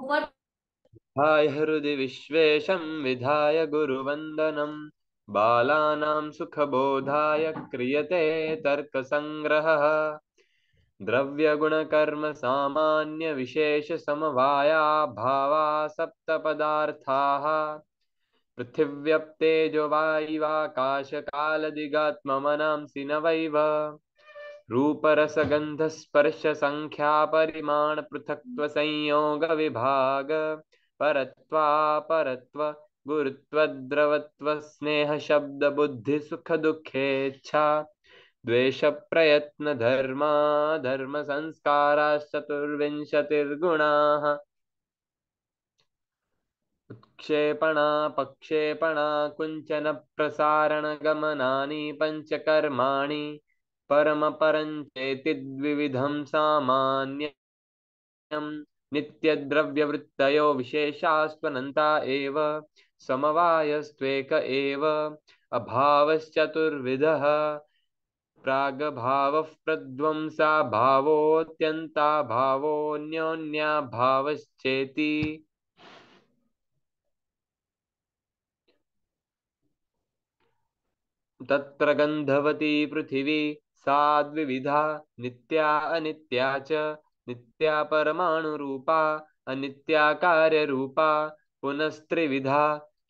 विधाय हृदि विश्वेशं विधाय गुरुवन्दनम् बालानां सुखबोधाय क्रियते तर्कसङ्ग्रहः काश काल पृथिव्यप्तेजो वायुवाकाशकालदिगात्ममनांसि न वैव रूपरसगन्धस्पर्शसङ्ख्यापरिमाणपृथक्त्वसंयोगविभाग परत्वा परत्व गुरुत्वद्रवत्वस्नेहशब्दबुद्धिसुखदुःखेच्छा द्वेषप्रयत्नधर्मा धर्मसंस्काराश्चतुर्विंशतिर्गुणाः उत्क्षेपणा पक्षेपणा कुञ्चनप्रसारणगमनानि पञ्चकर्माणि परमपरञ्चेति द्विविधं सामान्यम् नित्यद्रव्यवृत्तयो विशेषास्त्वनन्ता एव समवायस्त्वेक एव अभावश्चतुर्विधः तत्र गन्धवती पृथिवी साद्विविधा नित्या अनित्या च नित्या परमाणु रूपा अनित्या कार्य रूपा पुनस्त्रिविधा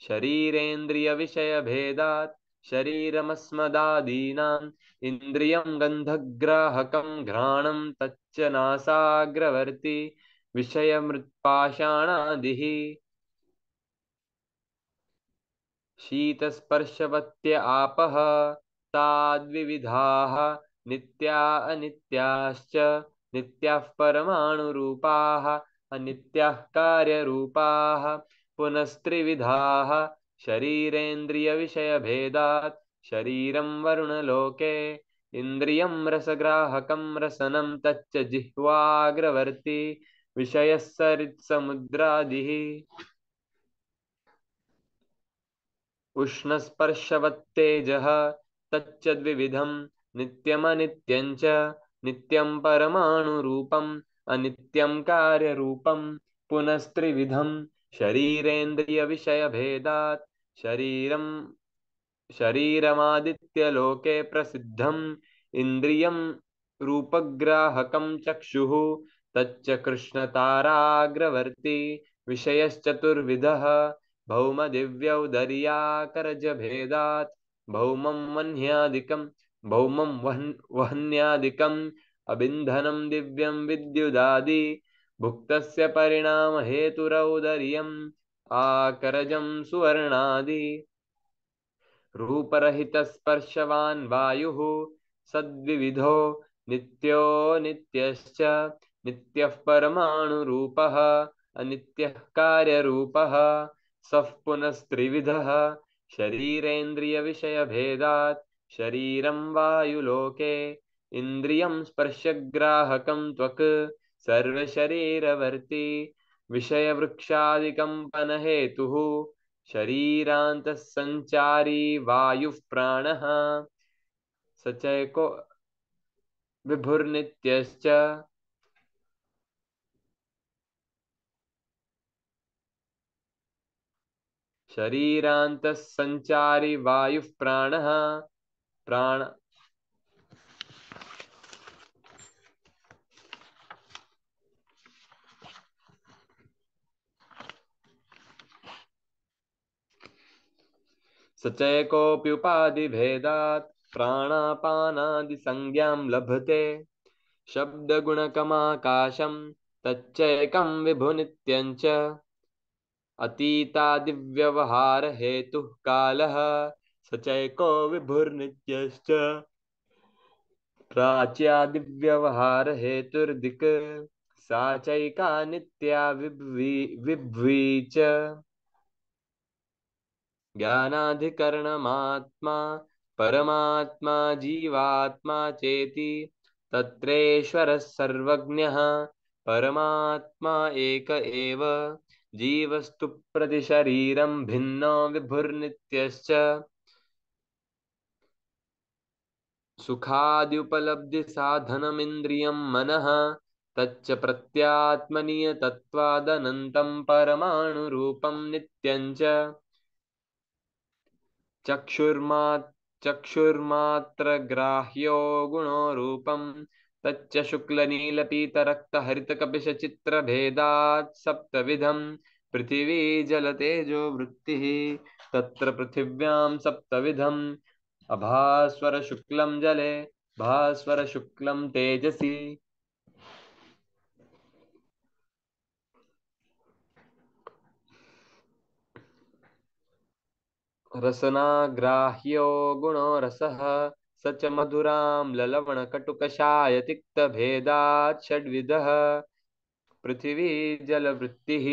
शरीरेन्द्रिय विषय शरीरेन्द्रियविषयभेदात् शरीरमस्मदादीनाम् इन्द्रियं गन्धग्राहकं घ्राणं तच्च नासाग्रवर्ति विषयमृत्पाषाणादिः शीतस्पर्शवत्य आपः ताद्विविधाः नित्या अनित्याश्च नित्याः परमाणुरूपाः अनित्याः कार्यरूपाः पुनस्त्रिविधाः शरीरेन्द्रियविषयभेदात् शरीरं वरुणलोके इन्द्रियं रसग्राहकं रसनं तच्च जिह्वाग्रवर्ति विषयः सरित्समुद्रादिः उष्णस्पर्शवत्तेजः तच्चद्विविधम् नित्यमनित्यं च नित्यं परमाणुरूपम् अनित्यं कार्यरूपं पुनस्त्रिविधं शरीरेन्द्रियविषयभेदात् शरीरं शरीरमादित्यलोके प्रसिद्धम् इन्द्रियं रूपग्राहकं चक्षुः तच्च कृष्णताराग्रवर्ति विषयश्चतुर्विधः भौमदिव्यौदर्याकरजभेदात् भौमं वह्न्यादिकं भौमं वहन् वहन्यादिकम् अबिन्धनं दिव्यं विद्युदादि भुक्तस्य परिणामहेतुरौदर्यम् आकरजं सुवर्णादि रूपरहितस्पर्शवान् वायुः सद्विविधो नित्यो नित्यश्च नित्यः परमाणुरूपः अनित्यः कार्यरूपः सः पुनस्त्रिविधः शरीरेन्द्रिय विषय शरीरेन्द्रियविषयभेदात् शरीरं वायुलोके इन्द्रियं स्पर्शग्राहकं त्वक् सर्वशरीरवर्ति विषयवृक्षादिकम्पनहेतुः शरीरान्तः सञ्चारी वायुः प्राणः स चैको विभुर्नित्यश्च शरीरांतसंचारी वायु प्राण प्राण सचैकोऽप्युपाधिभेदात् प्राणापानादिसंज्ञां लभते शब्दगुणकमाकाशं तच्चैकं विभुनित्यञ्च अतीतादिव्यवहार हेतु काल सचैको विभुर्नित्यश्च प्राच्यादिव्यवहार हेतुर्दिक् साचैका नित्या विभ्वी च ज्ञानाधिकरणमात्मा परमात्मा जीवात्मा चेति तत्रेश्वरः सर्वज्ञः परमात्मा एक एव जीवस्तु प्रतिशरीरं भिन्नो विभुर्नित्यश्च सुखाद्युपलब्धिसाधनमिन्द्रियं मनः तच्च प्रत्यात्मनीयतत्त्वादनन्तं परमाणुरूपं नित्यं च चक्षुर्मा चक्षुर्मात्रग्राह्यो गुणोरूपं तच्च शुक्लनीलपीतरक्तहरितकपिशचित्रभेदात् सप्तविधं पृथिवी जलतेजो वृत्तिः तत्र पृथिव्यां सप्तविधम् अभास्वरशुक्लं जले भास्वरशुक्लं तेजसि रसनाग्राह्यो गुणो रसः स च मधुरां ललवणकटुकषाय तिक्तभेदात् षड्विधः जल जलवृत्तिः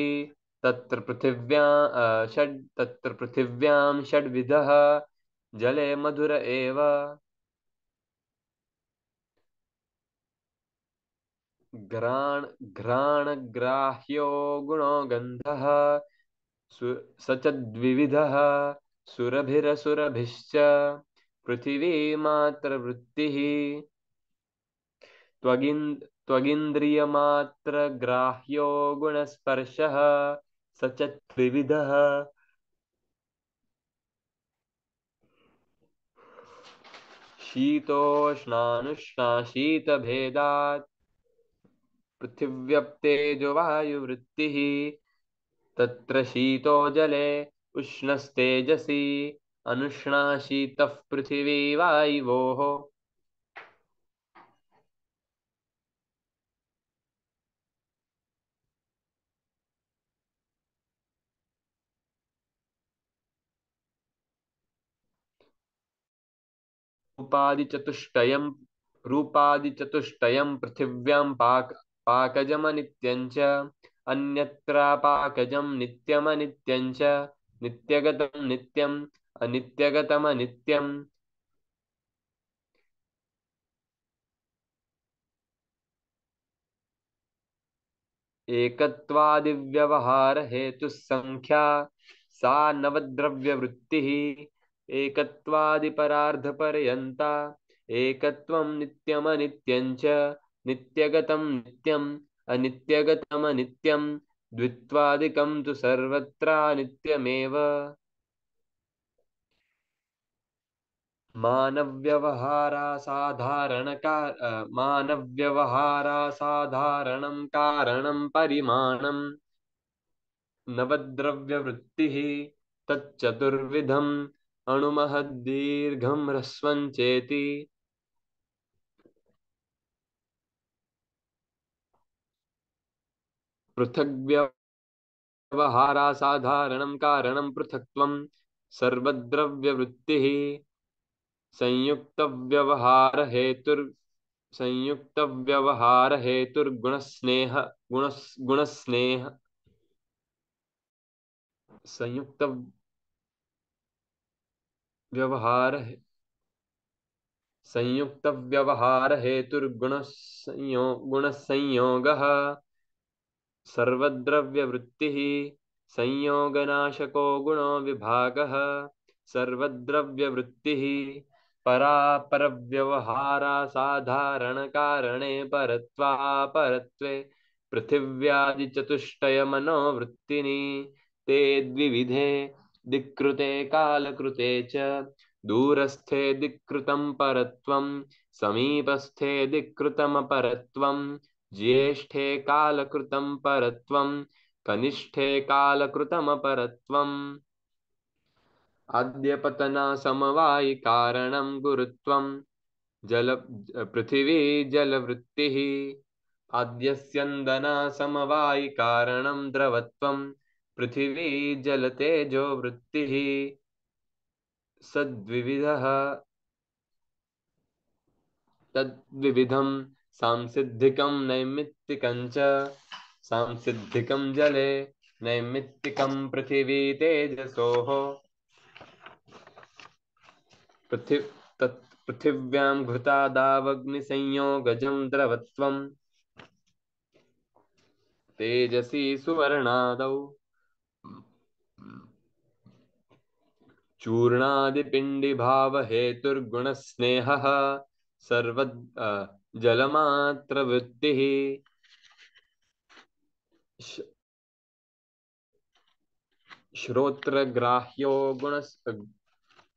तत्र पृथिव्या षड् तत्र पृथिव्यां षड्विधः जले मधुर एव ग्राण ग्राण ग्राह्यो गुणो गन्धः सु स च द्विविधः सुरभिरसुरभिश्च पृथिवी मात्र मात्र वृत्ति त्वगिंद्रिय ग्राह्यो गुण पृथिवीमात्रवृत्तिः त्वगिन्द् त्वगिन्द्रियमात्रग्राह्यो शीत स पृथिव्यप्ते जो वायु वृत्ति तत्र शीतो जले उष्णस्तेजसी अनुष्णाशीतः पृथिवी वायुवोः रूपादिचतुष्टयं रूपादिचतुष्टयं पृथिव्यां पाक पाकजमनित्यञ्च अन्यत्र पाकजं नित्यमनित्यञ्च नित्यगतं नित्यं अनित्यगतमनित्यम् एकत्वादिव्यवहार हेतु संख्या सा नवद्रव्य वृत्ति एकत्वादि एकत्वादिपरार्ध पर्यंता एकत्वम नित्यम अनित्यंच नित्यगतम नित्यम अनित्यगतम अनित्यम द्वित्वादिकम तु सर्वत्र नित्यमेव मानव्यवहारासाधारणकार मानव्यवहारासाधारणं कारणं परिमाणं नवद्रव्यवृत्तिः तच्चतुर्विधम् अणुमहद्दीर्घं चेति पृथग्व्यवहारासाधारणं कारणं पृथक्त्वं सर्वद्रव्यवृत्तिः संयुक्त व्यवहार हेतु संयुक्त व्यवहार हेतु गुण स्नेह गुण गुण स्नेह संयुक्त व्यवहार संयुक्त व्यवहार हेतु गुण संयोग गुण संयोग सर्वद्रव्य वृत्ति संयोगनाशको गुणो विभाग सर्वद्रव्य वृत्ति परापरव्यवहारा पृथिव्यादि परत्वापरत्वे मनोवृत्ति ते द्विविधे दिक्कृते कालकृते च दूरस्थे दिक्कृतं परत्वं समीपस्थे दिक्कृतमपरत्वं ज्येष्ठे कालकृतं परत्वं कनिष्ठे कालकृतम पर आद्यपतना समवायि कारणं गुरुत्वं जल पृथिवी जलवृत्तिः आद्यस्यन्दना समवायि कारणं द्रवत्वं पृथिवी जलतेजो वृत्तिः सद्विविधः तद्विविधं सांसिद्धिकं नैमित्तिकं च सांसिद्धिकं जले नैमित्तिकं पृथिवी तेजसोः पृथिव पृथिव्यां घृतादावग्निसंयोगजं द्रवत्वम् तेजसी सुवर्णादौ सर्व जलमात्रवृत्तिः श्रोत्रग्राह्यो गुण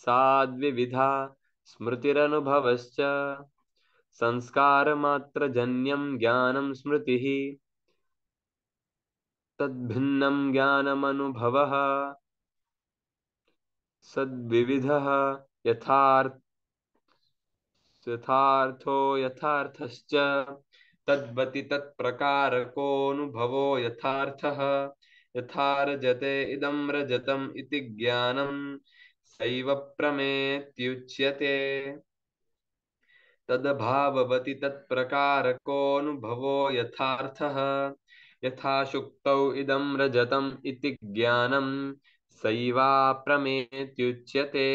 साद्विविधा स्मृतिरनुभवश्च संस्कारमात्रजन्यं ज्ञानं स्मृतिः तद्भिन्नं ज्ञानमनुभवः सद्विविधः यथार्थ यथार्थो यथार्थश्च तद्वति तत्प्रकारकोऽनुभवो यथार्थः यथा रजते इदं रजतम् इति ज्ञानम् सैव प्रमेत्युच्यते तदभाववति तत्प्रकारकोऽनुभवो यथार्थः यथा शुक्तौ इदं रजतम् इति ज्ञानं सैवाप्रमेत्युच्यते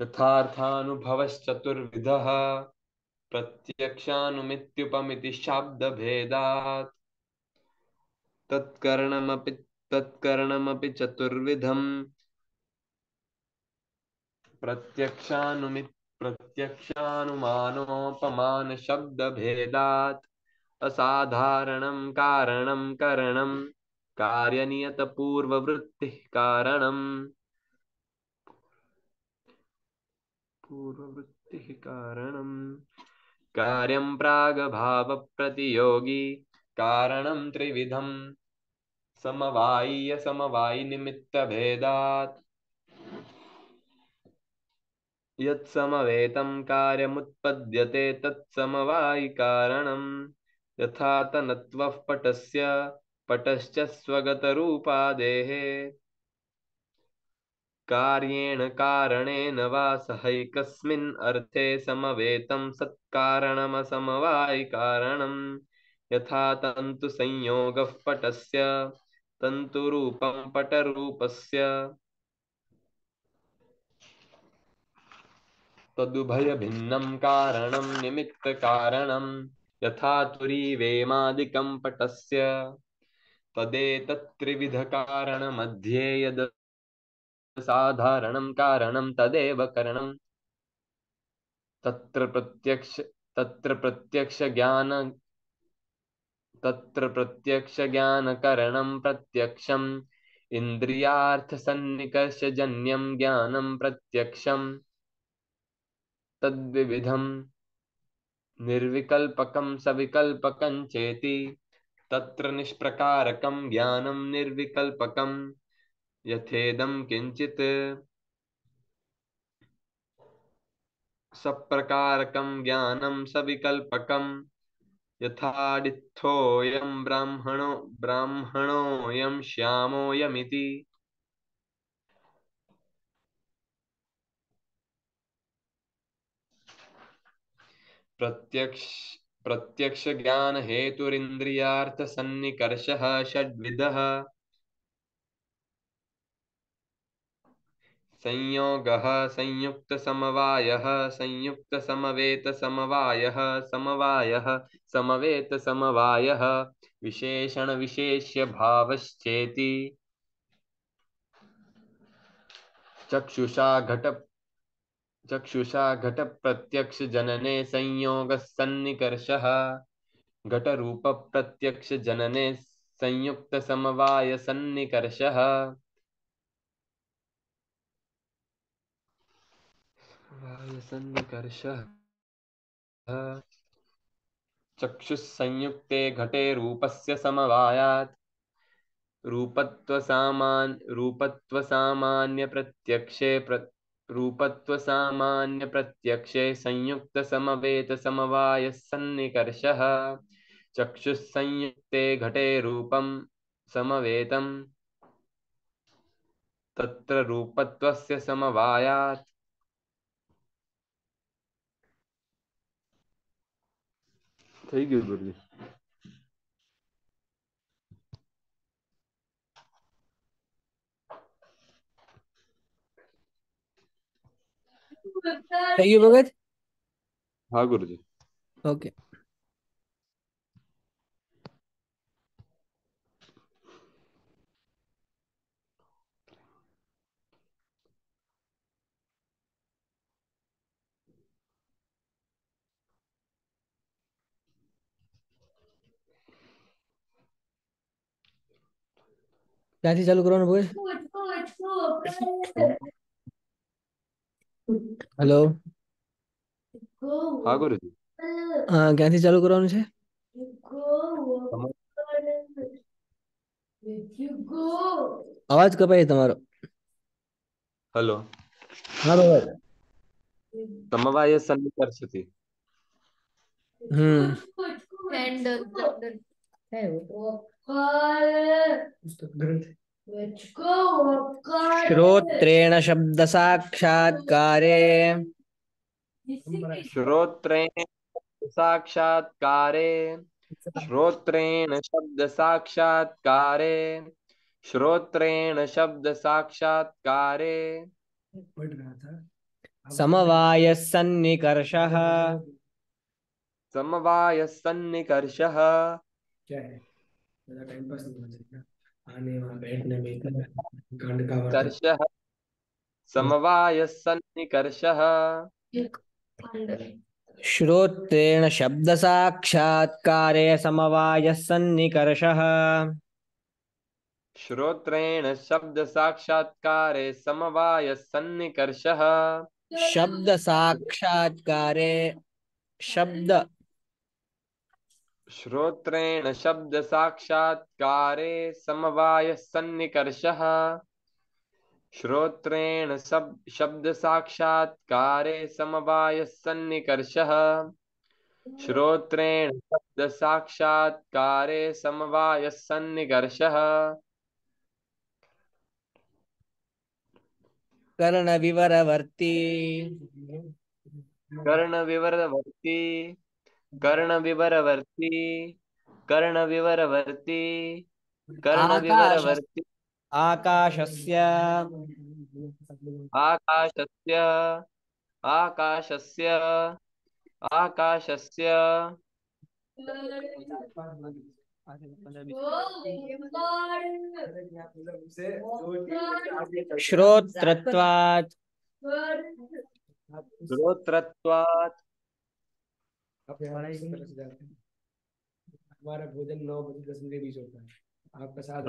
तथार्थानुभवश्चतुर्विधः प्रत्यक्षानुमित्युपमिति शाब्दभेदात् तत्करणमपि तत्कर्णमपि चतुर्विधम् प्रत्यक्षानुमि प्रत्यक्षानुमानोपमानशब्दभेदात् असाधारणं कारणं करणं कार्यनियतपूर्ववृत्तिः कारणम् पूर्ववृत्तिः कारणम् कार्यं प्रागभावप्रतियोगी कारणं त्रिविधम् समवायीय समवायी निमित्त भेदात् यत्समवेतं कार्यमुत्पद्यते तत्समवायिकारणं यथा तनत्वः पटस्य पटश्च स्वगतरूपादेः कार्येण कारणेन वा सहैकस्मिन् अर्थे समवेतं सत्कारणमसमवायिकारणं यथा तन्तुसंयोगः पटस्य तन्तुरूपं पटरूपस्य तदुभयभिन्नं कारणं निमित्तकारणं यथा तुरीवेमादिकं पटस्य तदेतत्त्रिविधकारणमध्ये यद् साधारणं कारणं तदेव करणं तत्र प्रत्यक्ष तत्र प्रत्यक्षज्ञान तत्र प्रत्यक्ष प्रत्यक्षज्ञानकरणं प्रत्यक्षम् इन्द्रियार्थसन्निकर्षजन्यं ज्ञानं प्रत्यक्षम् तद्विविधं निर्विकल्पकं सविकल्पकं चेति तत्र निष्प्रकारकं ज्ञानं निर्विकल्पकं यथेदं किंचित सप्रकारकं ज्ञानं सविकल्पकम् यथाडित्थोऽयं ब्राह्मणो ब्राह्मणोऽयं श्यामोऽयमिति प्रत्यक्ष प्रत्यक्षज्ञानहेतुरिन्द्रियार्थसन्निकर्षः षड्विधः संयोग संयुक्त संयुक्त समवाय समवाय समवेत समवाय समवेत समवाय विशेषण विशेष्य विशेषणविशेष्यभावश्चेति चक्षुषा घट चक्षुषा घट घट प्रत्यक्ष जनने संयोग रूप प्रत्यक्ष जनने संयुक्त समवाय संयुक्तसमवायसन्निकर्षः वायुसन्निकर्षः घटे रूपस्य समवायात् रूपत्वसामान् रूपत्वसामान्यप्रत्यक्षे प्र रूपत्वसामान्यप्रत्यक्षे संयुक्तसमवेतसमवायः सन्निकर्षः चक्षुस्संयुक्ते घटे रूपं समवेतं तत्र रूपत्वस्य समवायात् થઈ ગયું બધું થઈ ગયું ભગત હા ગુરુજી ઓકે ગ્યાથી ચાલુ કરવાનું હોય હેલો આગુરજી આ ગ્યાથી ચાલુ કરવાનું છે લે કગુ અવાજ કપાયે તમારો હેલો તમારો વાય સમચારસુતી હમ એન્ડ ઓકે श्रोत्रेण शब्दसाक्षात्कारे श्रोत्रेण साक्षात्कारे श्रोत्रेण साक्षात्कार श्रोत्रेण शब्दसाक्षात्कारे समवायः सन्निकर्षः समवायः सन्निकर्षः क्या है मेरा टाइम पास नहीं होना चाहिए आने वहां बैठने में का समवाय सन्निकर्षः श्रोत्रेण शब्दसाक्षात्कारे समवायः सन्निकर्षः श्रोत्रेण शब्दसाक्षात्कारे समवायः शब्द श्रोत्रेण शब्द साक्षात्कार समवाय सन्निकर्षः श्रोत्रेण सब शब्द साक्षात्कार समवाय सन्निकर्षः श्रोत्रेण शब्द शब्दसाक्षात्कारे समवायः सन्निकर्षः कर्ण विवरवर्ती कर्ण कर्ण विवरवर्ती विवरवर्ती कर्ण विवरवर्ती आकाशस्य आकाशस्य आकाशस्य आकाशस्य श्रोत्रत्वात् श्रोत्रत्वात् हमारा भोजन नौ बजे दस बजे बीच होता है आपका साथ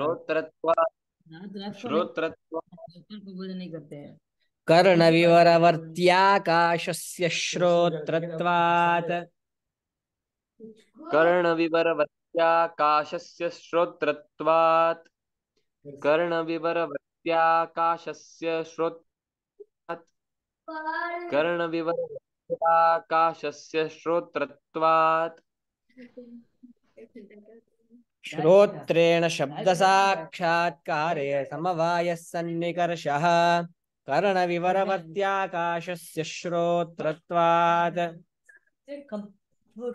कर्णविवरवर्त्याकाशस्य श्रोत्रत्वात् कर्णविवरवर्त्याकाशस्य श्रोत्रत्वात् कर्णविवरवर्त्याकाशस्य श्रोत्रात् कर्णविवर चिदाकाशस्य श्रोत्रत्वात् श्रोत्रेण शब्दसाक्षात्कारे समवायः सन्निकर्षः कर्णविवरवत्याकाशस्य श्रोत्रत्वात्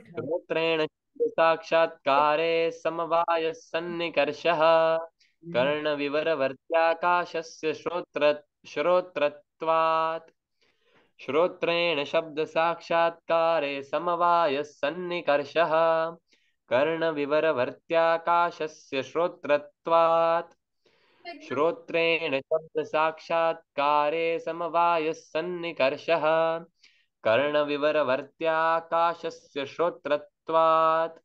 श्रोत्रेण साक्षात्कारे समवायः सन्निकर्षः कर्णविवरवर्त्याकाशस्य श्रोत्र श्रोत्रत्वात् श्रोत्रेण शब्द साक्षात्कार समवाय शब्दसाक्षात्कारे समवायः सन्निकर्षः कर्णविवरवर्त्याकाशस्य श्रोत्रत्वात् श्रोत्रेण शब्द साक्षात्कार समवाय शब्दसाक्षात्कारे समवायः सन्निकर्षः कर्णविवरवर्त्याकाशस्य श्रोत्रत्वात्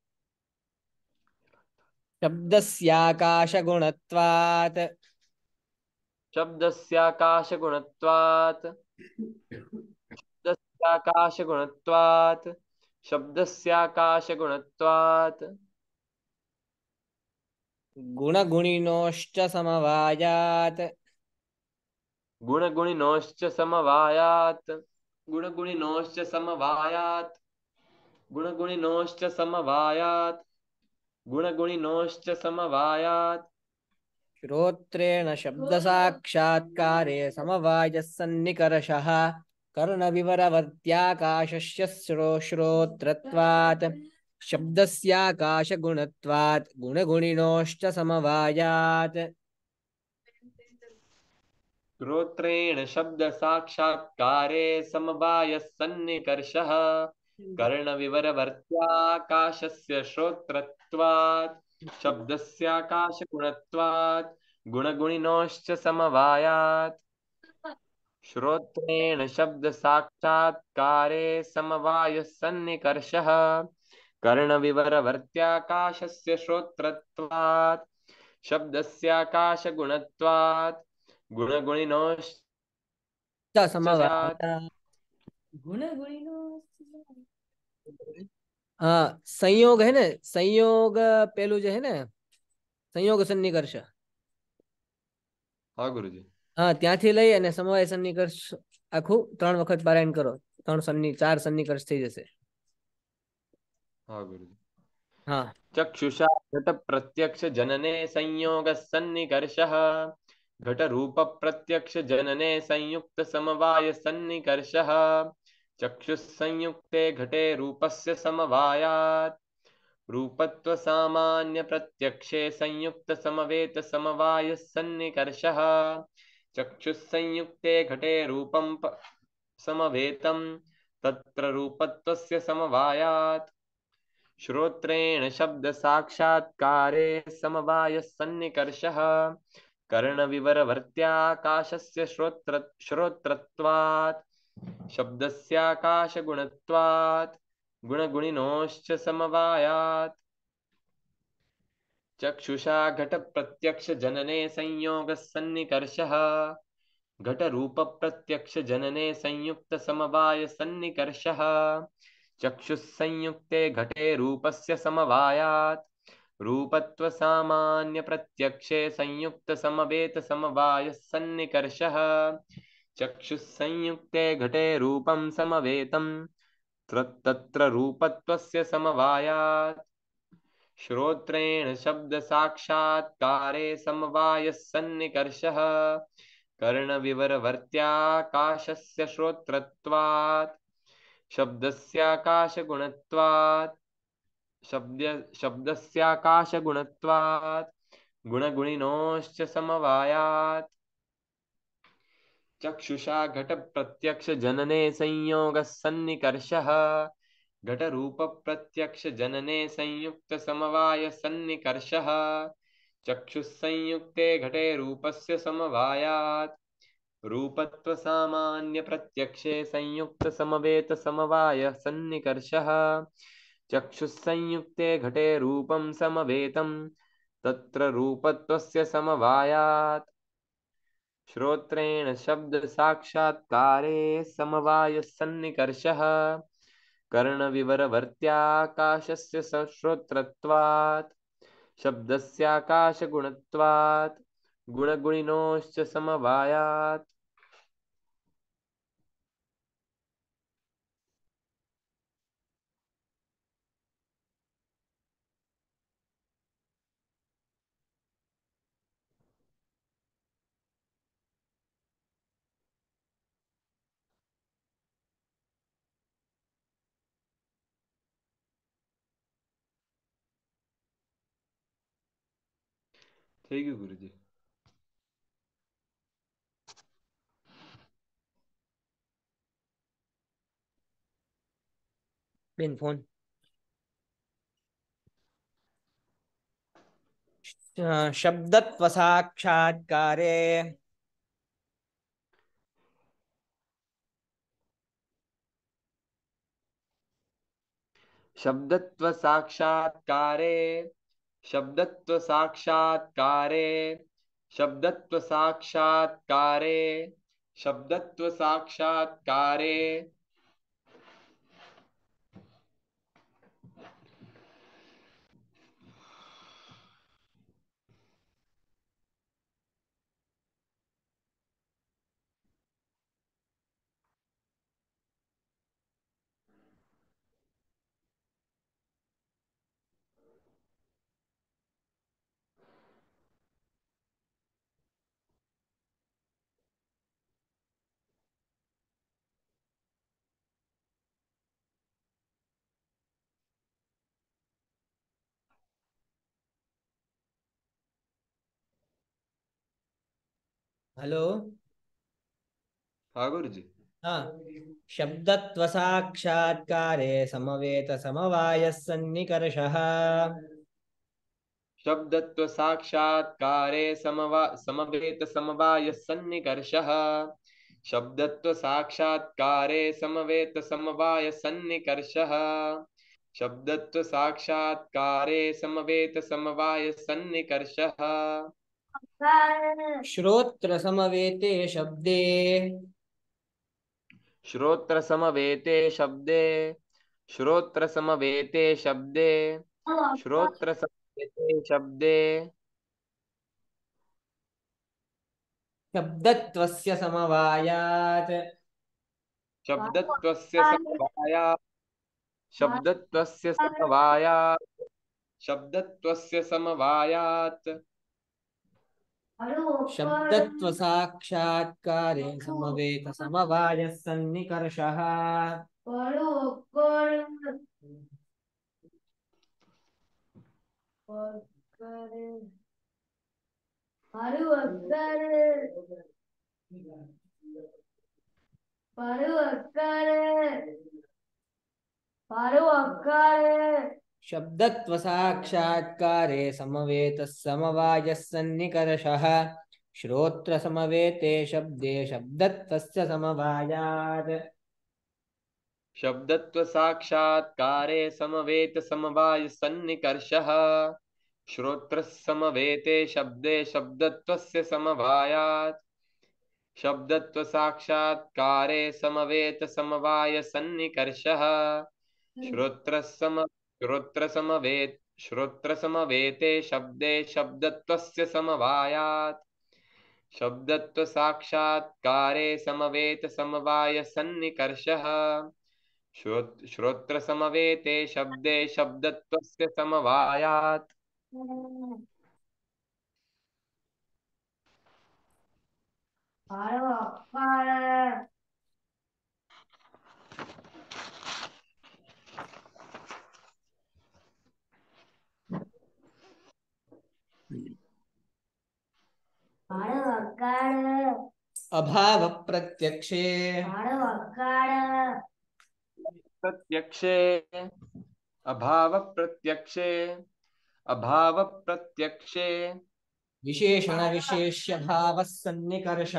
शब्दस्याकाशगुणत्वात् शब्दस्याकाशगुणत्वात् शब्दस्याकाशगुणत्वात् शब्दस्याकाशगुणत्वात् गुणगुणिनोश्च समवायात् गुणगुणिनोश्च समवायात् गुणगुणिनोश्च समवायात् गुणगुणिनोश्च समवायात् गुणगुणिनोश्च समवायात् श्रोत्रेण शब्दसाक्षात्कारे समवायः सन्निकर्षः कर्णविवरवर्त्याकाशस्य श्रो श्रोत्रत्वात् शब्दस्याकाशगुणत्वात् गुणगुणिनोश्च समवायात् श्रोत्रेण शब्दसाक्षात्कारे समवायः सन्निकर्षः हम्म। कर्णविवरवर्त्याकाशस्य श्रोत्रत्वात् शब्दस्याकाशगुणत्वात् गुणगुणिनोश्च समवायात् श्रोत्रेण शब्दसाक्षात्कारे समवायः सन्निकर्षः कर्णविवरवर्त्याकाशस्य श्रोत्रत्वात् शब्दस्याकाशगुणत्वात् गुणगुणिनोश्च समवायात् गुणगुणिनोश्च हाँ संयोग है ना संयोग पहलू जो है ना સંયોગ સન્નિકર્ષ હા ગુરુજી હા ત્યાંથી લઈ અને સમવાય સન્નિકર્ષ આખું ત્રણ વખત પારાયણ કરો ત્રણ સન્નિ ચાર સન્નિકર્ષ થઈ જશે હા ગુરુજી હા ચક્ષુષા ઘટ પ્રત્યક્ષ જનને સંયોગ સન્નિકર્ષ ઘટ રૂપ પ્રત્યક્ષ જનને સંયુક્ત સમવાય સન્નિકર્ષ चक्षुसंयुक्ते घटे रूपस्य समवायात् रूपत्व सामान्य प्रत्यक्षे संयुक्त समवेत समवाय सन्निकर्षः चक्षुसंयुक्ते घटे रूपं समवेतं तत्र रूपत्वस्य समवायात् श्रोत्रेण शब्द साक्षात्कारे समवाय सन्निकर्षः कर्णविवरवर्त्याकाशस्य श्रोत्र श्रोत्रत्वात् शब्द शब्दस्याकाशगुणत्वात् गुणगुणिनोश्च समवायात् चक्षुषा घट प्रत्यक्ष घटप्रत्यक्षजनने संयोगः सन्निकर्षः समवाय संयुक्तसमवायसन्निकर्षः चक्षुसंयुक्ते घटे रूपस्य समवायात् समवेत समवाय सन्निकर्षः चक्षुसंयुक्ते घटे रूपं समवेतं तत्र रूपत्वस्य समवायात् श्रोत्रेण शब्द साक्षात्कारे समवायः सन्निकर्षः कर्णविवरवर्त्याकाशस्य श्रोत्रत्वात् शब्दस्याकाशगुणत्वात् शब्द शब्दस्याकाशगुणत्वात् गुणगुणिनोश्च समवायात् चक्षुषा घट प्रत्यक्ष जनने संयोग सन्निकर्ष घट रूप प्रत्यक्ष जनने संयुक्त समवाय सन्निकर्ष चक्षुसंयुक्ते घटे रूपस्य समवायात् रूपत्व सामान्य प्रत्यक्षे संयुक्त समवेत समवाय सन्निकर्षः चक्षुसंयुक्ते घटे रूपं समवेतं तत्र रूपत्वस्य समवायात् श्रोत्रेण शब्द समवाय शब्दसाक्षात्कारे समवायसन्निकर्षः कर्णविवरवर्त्याकाशस्य सश्रोत्रत्वात् शब्दस्याकाशगुणत्वात् गुणगुणिनोश्च समवायात् थैंक यू गुरु जी फोन शब्द साक्षात्कार शब्दत्व साक्षात्कार शब्दत्व साक्षात्कारे शब्दत्व साक्षात्कारे शब्दत्व साक्षात्कारे हेलो हाँ गुरु जी हाँ शब्दत्व साक्षात्कारे समवेत समवाय सन्निकर्ष शब्दत्व साक्षात्कारे समवा समवेत समवाय सन्निकर्ष शब्दत्व साक्षात्कारे समवेत समवाय सन्निकर्ष शब्दत्व साक्षात्कारे समवेत समवाय सन्निकर्षः श्रोत्र समवेते शब्दे श्रोत्र समवेते शब्दे श्रोत्र समवेते शब्दे श्रोत्र समवेते शब्दे शब्दत्वस्य समवायात् शब्दत्वस्य समवायात् शब्दत्वस्य समवायात् शब्दत्वस्य समवायात् शब्दत्वसाक्षात्कारे समवाय सन्निकर्षः शब्दत्वसाक्षात्कारे समवेत समवाय सन्निकर्षः श्रोत्र समवेते शब्दे शब्दत्वस्य समवायात् समवेत समवाय सन्निकर्षः श्रोत्र समवेते हम्म। शब्दे शब्दत्वस्य समवायात् समवेत समवाय सन्निकर्षः श्रोत्र समवेते श्रोत्रसमवेत् श्रोत्रसमवेते शब्दे शब्दत्वस्य समवायात् शब्दत्वसाक्षात्कारे समवेत श्रोत्र समवेते शब्दे शब्दत्वस्य समवायात् अभाव प्रत्यक्षे प्रत्यक्षे अभाव प्रत्यक्षे अभाव प्रत्यक्षे विशेषण विशेष्य भाव सन्निकर्ष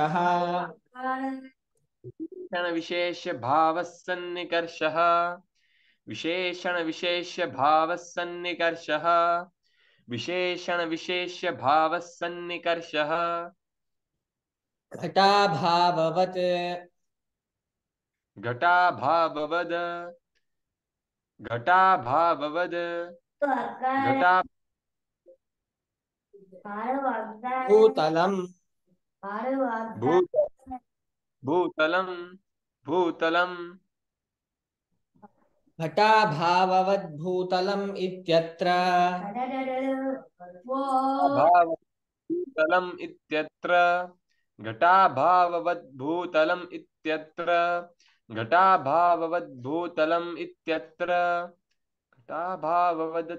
विशेषण विशेष्य भाव सन्निकर्ष विशेषण विशेष्य भाव सन्निकर्ष विशेषण विशेष्य भाव सन्निकर्ष घटाभाववत् घटाभाववद घटाभाववद घटा भूतलम भूतलम भूतलम घटाभाववद्भूतलम् इत्यत्र भूतलम् इत्यत्र घटाभाववद्भूतलम् इत्यत्र घटाभाववद्भूतलम् इत्यत्र घटाभाववद्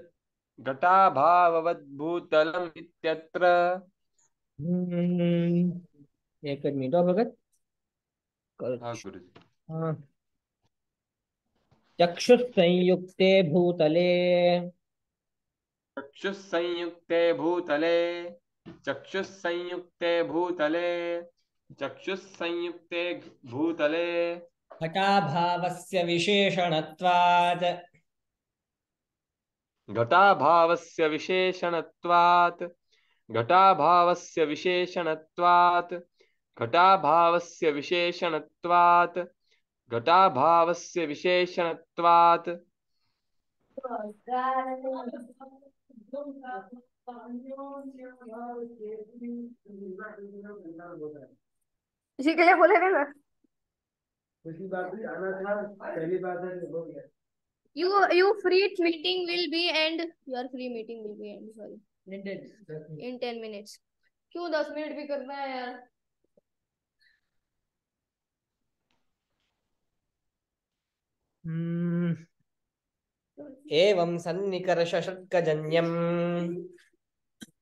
इत्यत्र हम्म, हाँ, हाँ। चक्षुसंयुक्ते भूतले चक्षुसंयुक्ते भूतले चक्षुसंयुक्ते भूतले चक्षुसंयुक्ते भूतले घटाभावस्य विशेषणत्वात् घटाभावस्य विशेषणत्वात् घटाभावस्य विशेषणत्वात् घटाभावस्य विशेषणत्वात् घटाभावस्य विशेषणत्वात् इसी के लिए बोले थे सर पहली बात है आना था पहली बात है हो गया you you free meeting will be end your free meeting will be end sorry in 10 in 10 minutes क्यों 10 मिनट भी करना है यार एवं सन्निकर्षषट्कजन्यम्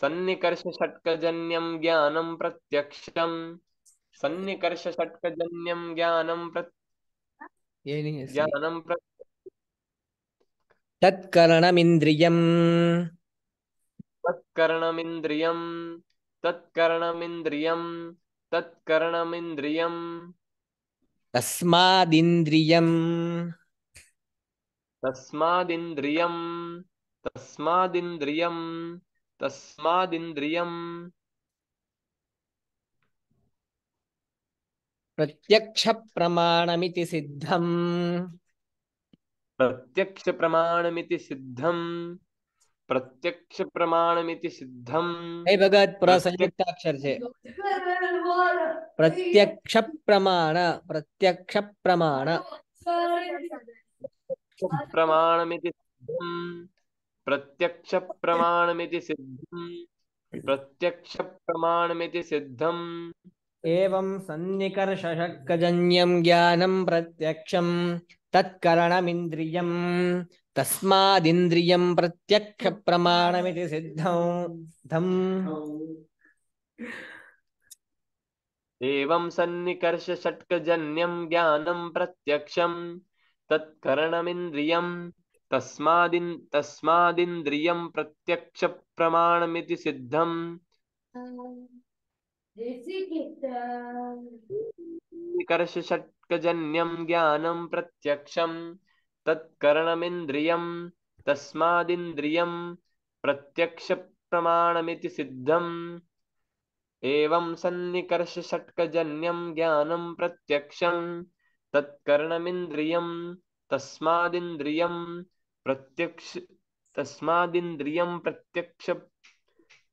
सन्निकर्ष षट्कजन्यम ज्ञानम प्रत्यक्षम सन्निकर्ष षट्कजन्यम ज्ञानम ये नहीं है ज्ञानम तत्कर्णमिन्द्रियम् तत्कर्णमिन्द्रियम् तत्कर्णमिन्द्रियम् तत्कर्णमिन्द्रियम् तस्मादिन्द्रियम् तस्मादिन्द्रियम् तस्मादिन्द्रियम् तस्मादिन्द्रियम प्रत्यक्ष प्रमाणमिति सिद्धम प्रत्यक्ष प्रमाणमिति सिद्धम प्रत्यक्ष प्रमाणमिति सिद्धम हे भगत पुरा संयुक्त अक्षर छे प्रत्यक्ष प्रमाण प्रत्यक्ष प्रमाण प्रमाणमिति सिद्धम प्रत्यक्षप्रमाणमिति सिद्धं प्रत्यक्षप्रमाणमिति सिद्धम् एवं सन्निकर्षट्कजन्यं ज्ञानं तत्करणमिन्द्रियं तस्मादिन्द्रियं प्रत्यक्षप्रमाणमिति धम् एवं सन्निकर्षषट्कजन्यं ज्ञानं प्रत्यक्षं तत्करणमिन्द्रियं तस्मादिन तस्मादिन्द्रियं प्रत्यक्षप्रमाणमिति सिद्धम् कर्षषट्कजन्यं ज्ञानं प्रत्यक्षं तत्करणमिन्द्रियं तस्मादिन्द्रियं प्रत्यक्षप्रमाणमिति सिद्धम् एवं सन्निकर्षषट्कजन्यं ज्ञानं प्रत्यक्षं तत्करणमिन्द्रियं तस्मादिन्द्रियं प्रत्यक्ष तस्मादिंद्रियम प्रत्यक्ष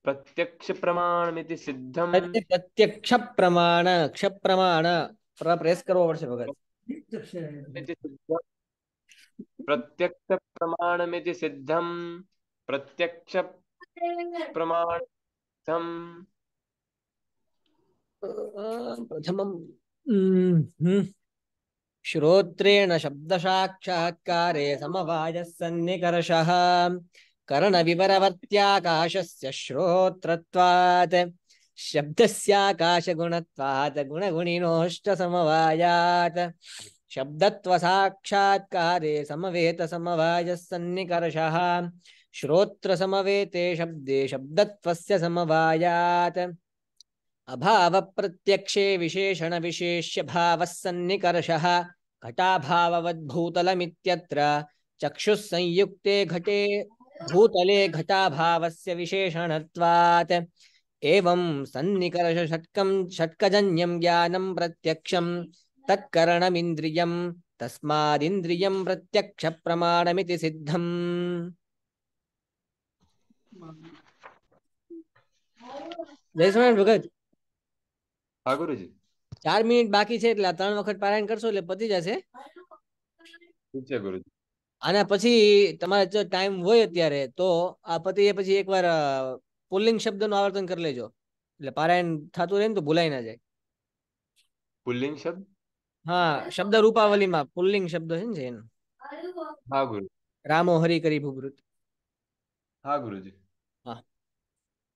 प्रत्यक्ष प्रमाण मिति सिद्धम प्रत्यक्ष प्रमाण क्ष प्रमाण प्रेस करવો પડશે भगत प्रत्यक्ष प्रमाण मिति सिद्धम प्रत्यक्ष प्रमाण सिद्धम प्रथमम हम्म, हम्म। श्रोत्रेण शब्दसाक्षात्कारे समवायः सन्निकर्षः करणविवरवर्त्याकाशस्य श्रोत्रत्वात् शब्दस्याकाशगुणत्वात् गुणगुणिनोश्च समवायात् शब्दत्वसाक्षात्कारे समवेतसमवायः सन्निकर्षः श्रोत्रसमवेते शब्दे शब्दत्वस्य समवायात् अभावप्रत्यक्षे विशेषणविशेष्यभावः सन्निकर्षः घटाभाववद्भूतलमित्यत्र चक्षुः संयुक्ते घटे भूतले घटाभावस्य विशेषणत्वात् एवं सन्निकर्षषट्कं षट्कजन्यं ज्ञानं प्रत्यक्षं तत्करणमिन्द्रियं तस्मादिन्द्रियं प्रत्यक्षप्रमाणमिति सिद्धम् भगत હા ગુરુજી ચાર મિનિટ બાકી છે એટલે ત્રણ વખત પારાયણ કરશો એટલે પતી જશે છે ગુરુજી અને પછી તમારે જો ટાઈમ હોય અત્યારે તો આ પતિ એ પછી એકવાર પુલ્લિંગ શબ્દનું આવર્તન કરી લેજો એટલે પારાયણ થતું રહે ને તો ભૂલાઈ ના જાય પુલ્લિંગ શબ્દ હા શબ્દ રૂપાવલીમાં પુલ્લિંગ શબ્દ છે ને એનો હા ગુરુ રામો હરી કરી ભૂભૃત હા ગુરુજી હા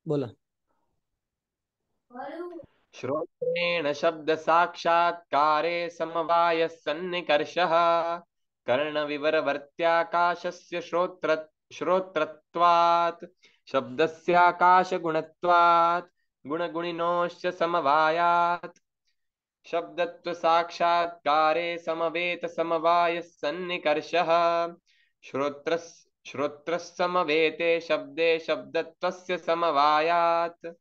બોલો श्रोत्रेण शब्दसाक्षात्कारे समवायः सन्निकर्षः कर्णविवरवर्त्याकाशस्य श्रोत्र श्रोत्रत्वात् शब्दस्याकाशगुणत्वात् गुणगुणिनोश्च समवायात् शब्दत्वसाक्षात्कारे समवेतसमवायः सन्निकर्षः श्रोत्रस् श्रोत्रः समवेते शब्दे शब्दत्वस्य समवायात्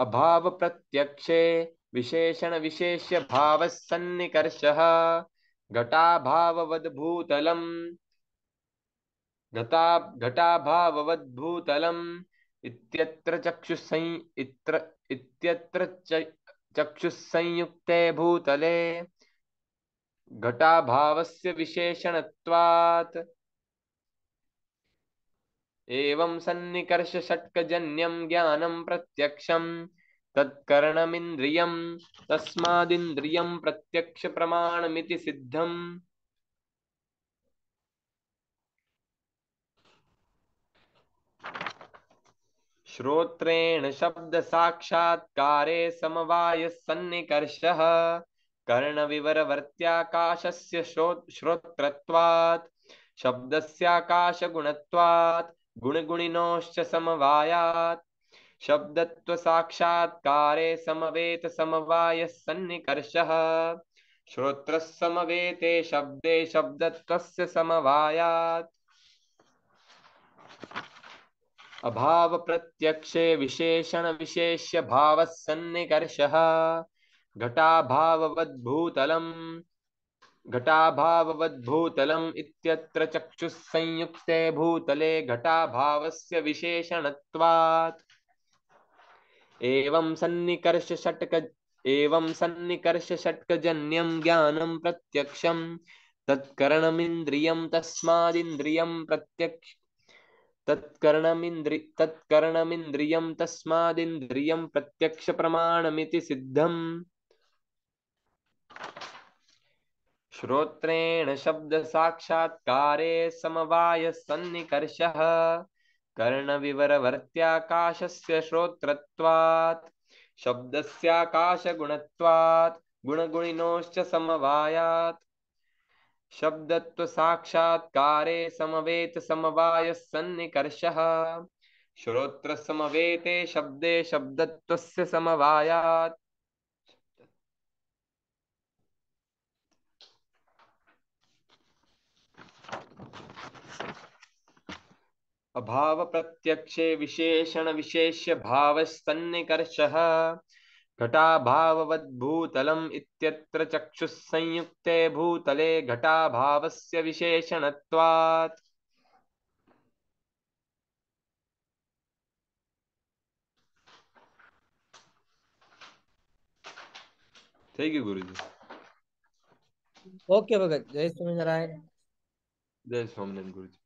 अभाव प्रत्यक्षे विशेषण विशेष भाव सन्निकर्ष घटाभाववद्भूतलम घटा घटाभाववद्भूतलम इत्यत्र चक्षुसं इत्र इत्यत्र चक्षुसंयुक्ते भूतले घटाभावस्य विशेषणत्वात् एवं सन्निकर्ष जन्यम ज्ञानम प्रत्यक्षम ज्ञानं प्रत्यक्षं प्रत्यक्ष प्रमाण मिति सिद्धम श्रोत्रेण शब्द समवाय सन्निकर्ष कर्ण विवर वर्त्याकाशस्य श्रोत्रत्वात् गुणत्वात् गुण गुणिनोश्च समवायात् शब्दत्व साक्षात्कारे समवेत समवाय सन्निकर्षः श्रोत्र समवेते शब्दे शब्दत्वस्य समवायात् अभाव प्रत्यक्षे विशेषण विशेष्य भाव सन्निकर्षः घटाभाववद्भूतलम् घटाभाववद्भूतलम् इत्यत्र चक्षुः संयुक्ते भूतले घटाभावस्य विशेषणत्वात् एवं सन्निकर्ष षट्क एवं सन्निकर्ष षट्कजन्यं ज्ञानं प्रत्यक्षं तत्करणमिन्द्रियं तस्मादिन्द्रियं प्रत्यक्ष तत्करणमिन्द्रि तत्करणमिन्द्रियं तस्मादिन्द्रियं प्रत्यक्षप्रमाणमिति सिद्धम् श्रोत्रेण शब्द साक्षात्कार समवाय सन्निकर्ष कर्ण शब्दसाक्षात्कारे समवायसन्निकर्षः कर्णविवरवर्त्याकाशस्य श्रोत्रत्वात् शब्दस्याकाशगुणत्वात् गुणगुणिनोश्च समवायात् सन्निकर्ष श्रोत्र समवेते शब्दे शब्दत्वस्य समवायात् अभाव प्रत्यक्षे विशेषण विशेष्य भाव सन्निकर्षः घटाभाववद्भूतलम् इत्यत्र चक्षुः संयुक्ते भूतले घटा घटाभावस्य विशेषणत्वात् थैंक यू गुरुजी ओके भगत जय स्वामी नारायण जय स्वामी स्वामीनारायण गुरुजी